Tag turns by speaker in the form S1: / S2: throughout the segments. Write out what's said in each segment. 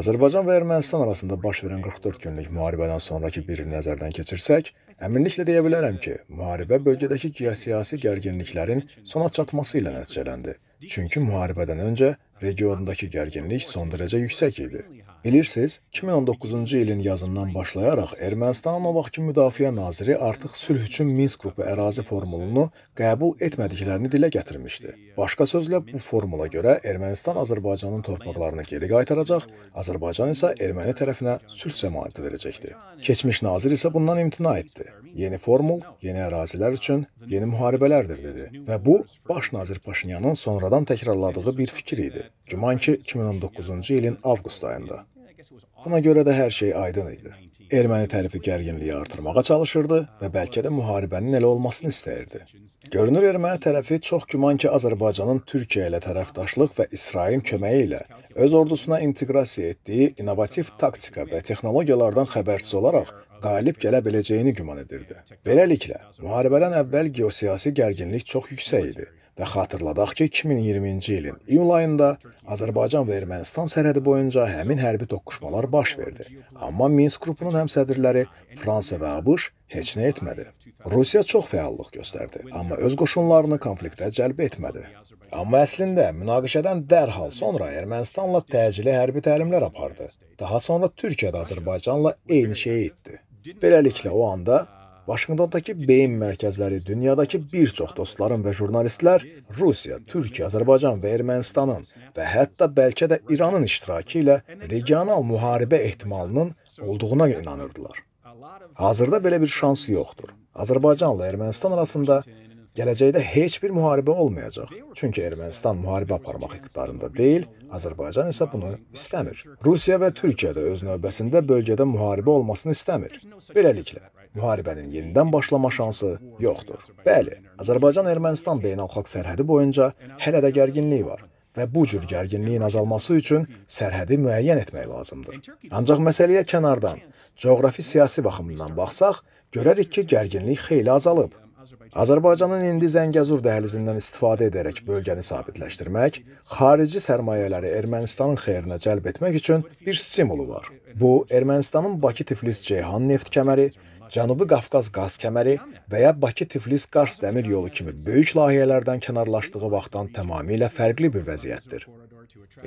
S1: Azərbaycan və Ermənistan arasında baş verən 44 uh, günlük müharibədən sonrakı bir il nəzərdən keçirsək, əminliklə deyə bilərəm ki, müharibə bölgədəki geosiyasi gərginliklərin sona çatması ilə nəticələndi. Uh, Çünki müharibədən öncə Regiondakı gərginlik son dərəcə yüksək idi. Bilirsiniz, 2019-cu ilin yazından başlayaraq Ermənistanın o vaxtki müdafiə naziri artıq sülh üçün Minsk qrupu ərazi formulunu qəbul etmədiklərini dilə gətirmişdi. Başqa sözlə bu formula görə Ermənistan Azərbaycanın torpaqlarını geri qaytaracaq, Azərbaycan isə Erməni tərəfinə sülh səmaəti verəcəkdi. Keçmiş nazir isə bundan imtina etdi. Yeni formul yeni ərazilər üçün yeni müharibələrdir dedi və bu baş nazir Paşinyanın sonradan təkrarladığı bir fikir idi. Güman ki, 2019-cu ilin avqust ayında. Buna görə də hər şey aydın idi. Erməni tərəfi gərginliyi artırmağa çalışırdı və bəlkə də müharibənin elə olmasını istəyirdi. Görünür erməni tərəfi çox güman ki, Azərbaycanın Türkiyə ilə tərəfdaşlıq və İsrailin köməyi ilə öz ordusuna inteqrasiya etdiyi innovativ taktika və texnologiyalardan xəbərsiz olaraq qalib gələ biləcəyini güman edirdi. Beləliklə, müharibədən əvvəl geosiyasi gərginlik çox yüksək idi Və xatırladaq ki, 2020-ci ilin iyul ayında Azərbaycan və Ermənistan sərhədi boyunca həmin hərbi toqquşmalar baş verdi. Amma Minsk qrupunun həmsədrləri Fransa və ABŞ heç nə etmədi. Rusiya çox fəallıq göstərdi, amma öz qoşunlarını konfliktə cəlb etmədi. Amma əslində münaqişədən dərhal sonra Ermənistanla təcili hərbi təlimlər apardı. Daha sonra Türkiyə də Azərbaycanla eyni şeyi etdi. Beləliklə o anda Vaşinqtondakı beyin mərkəzləri, dünyadakı bir çox dostlarım və jurnalistlər Rusiya, Türkiyə, Azərbaycan və Ermənistanın və hətta bəlkə də İranın iştirakı ilə regional müharibə ehtimalının olduğuna inanırdılar. Hazırda belə bir şans yoxdur. Azərbaycanla Ermənistan arasında Gələcəkdə heç bir müharibə olmayacaq. Çünki Ermənistan müharibə aparmaq iqtidarında deyil, Azərbaycan isə bunu istəmir. Rusiya və Türkiyə də öz növbəsində bölgədə müharibə olmasını istəmir. Beləliklə, müharibənin yenidən başlama şansı yoxdur. Bəli, Azərbaycan-Ermənistan beynəlxalq sərhədi boyunca hələ də gərginlik var və bu cür gərginliyin azalması üçün sərhədi müəyyən etmək lazımdır. Ancaq məsələyə kənardan, coğrafi-siyasi baxımından baxsaq, görərik ki, gərginlik xeyli azalıb. Azərbaycanın indi Zəngəzur dəhlizindən istifadə edərək bölgəni sabitləşdirmək, xarici sərmayələri Ermənistanın xeyrinə cəlb etmək üçün bir stimulu var. Bu, Ermənistanın Bakı-Tiflis-Ceyhan neft kəməri Cənubi Qafqaz qaz kəməri və ya Bakı-Tiflis-Qars dəmir yolu kimi böyük layihələrdən kənarlaşdığı vaxtdan tamamilə fərqli bir vəziyyətdir.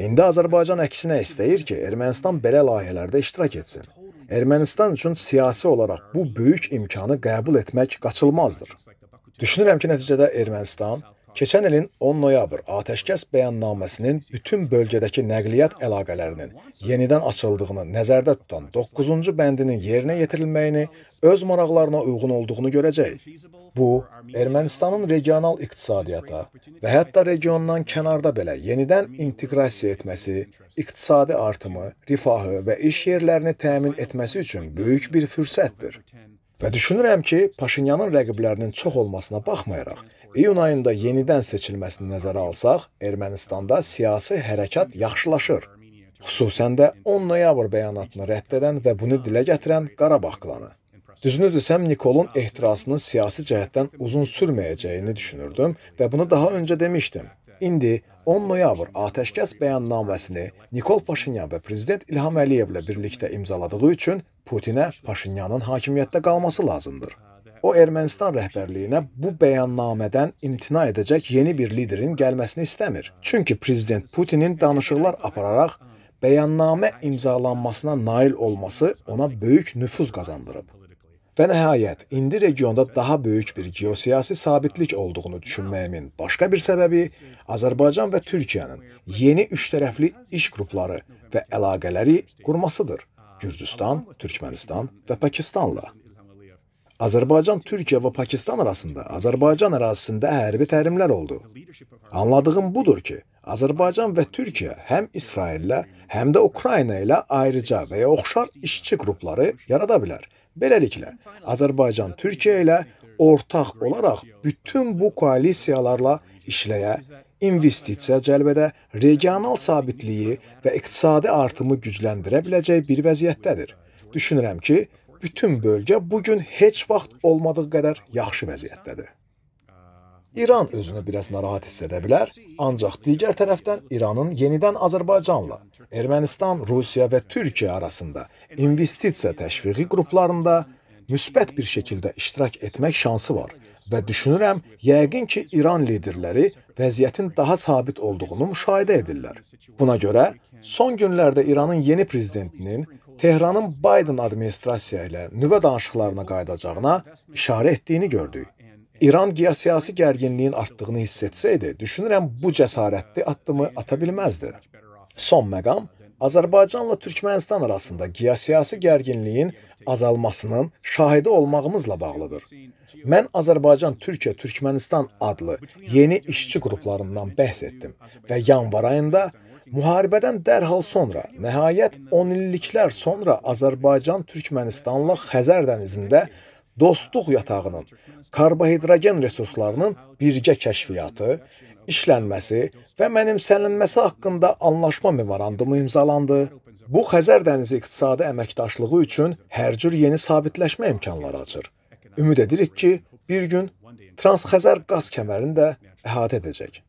S1: İndi Azərbaycan əksinə istəyir ki, Ermənistan belə layihələrdə iştirak etsin. Ermənistan üçün siyasi olaraq bu böyük imkanı qəbul etmək qaçılmazdır. Düşünürəm ki, nəticədə Ermənistan Keçən ilin 10 noyabr atəşkəs bəyannaməsinin bütün bölgədəki nəqliyyat əlaqələrinin yenidən açıldığını nəzərdə tutan 9-cu bəndinin yerinə yetirilməyini öz maraqlarına uyğun olduğunu görəcək. Bu, Ermənistanın regional iqtisadiyyata və hətta regiondan kənarda belə yenidən inteqrasiya etməsi, iqtisadi artımı, rifahı və iş yerlərini təmin etməsi üçün böyük bir fürsətdir. Və düşünürəm ki, Paşinyanın rəqiblərinin çox olmasına baxmayaraq, iyun ayında yenidən seçilməsini nəzərə alsaq, Ermənistanda siyasi hərəkat yaxşılaşır. Xüsusən də 10 noyabr bəyanatını rədd edən və bunu dilə gətirən Qarabağ klanı. Düzünü desəm Nikolun ehtirasının siyasi cəhətdən uzun sürməyəcəyini düşünürdüm və bunu daha öncə demişdim. İndi 10 noyabr atəşkəs bəyannaməsini Nikol Paşinyan və prezident İlham Əliyevlə birlikdə imzaladığı üçün Putinə Paşinyanın hakimiyyətdə qalması lazımdır. O Ermənistan rəhbərliyinə bu bəyannamədən imtina edəcək yeni bir liderin gəlməsini istəmir. Çünki prezident Putinin danışıqlar apararaq bəyannamə imzalanmasına nail olması ona böyük nüfuz qazandırıb. Və nəhayət, indi regionda daha böyük bir geosiyasi sabitlik olduğunu düşünməyimin başqa bir səbəbi Azərbaycan və Türkiyənin yeni üçtərəfli iş qrupları və əlaqələri qurmasıdır. Gürcüstan, Türkmənistan və Pakistanla. Azərbaycan, Türkiyə və Pakistan arasında Azərbaycan ərazisində hərbi təlimlər oldu. Anladığım budur ki, Azərbaycan və Türkiyə həm İsraillə, həm də Ukrayna ilə ayrıca və ya oxşar işçi qrupları yarada bilər. Beləliklə, Azərbaycan Türkiyə ilə ortaq olaraq bütün bu koalisiyalarla işləyə investisiya cəlb edə, regional sabitliyi və iqtisadi artımı gücləndirə biləcək bir vəziyyətdədir. Düşünürəm ki, bütün bölgə bu gün heç vaxt olmadığı qədər yaxşı vəziyyətdədir. İran özünü biraz narahat hiss edə bilər, ancaq digər tərəfdən İranın yenidən Azərbaycanla, Ermənistan, Rusiya və Türkiyə arasında investisiya təşviqi qruplarında müsbət bir şəkildə iştirak etmək şansı var və düşünürəm, yəqin ki, İran liderləri vəziyyətin daha sabit olduğunu müşahidə edirlər. Buna görə son günlərdə İranın yeni prezidentinin Tehranın Biden administrasiya ilə nüvə danışıqlarına qayıdacağına işarə etdiyini gördük. İran geosiyasi gərginliyin artdığını hiss etsəydi, düşünürəm bu cəsarətli addımı ata bilməzdi. Son məqam Azərbaycanla Türkmənistan arasında geosiyasi gərginliyin azalmasının şahidi olmağımızla bağlıdır. Mən Azərbaycan-Türkiyə Türkmənistan adlı yeni işçi qruplarından bəhs etdim və yanvar ayında müharibədən dərhal sonra, nəhayət 10 illiklər sonra Azərbaycan Türkmənistanla Xəzər dənizində dostluq yatağının karbohidrogen resurslarının birgə kəşfiyyatı, işlənməsi və mənimsənilməsi haqqında anlaşma memorandumu imzalandı. Bu Xəzər dənizi iqtisadi əməkdaşlığı üçün hər cür yeni sabitləşmə imkanları açır. Ümid edirik ki, bir gün Trans-Xəzər qaz kəmərini də əhatə edəcək.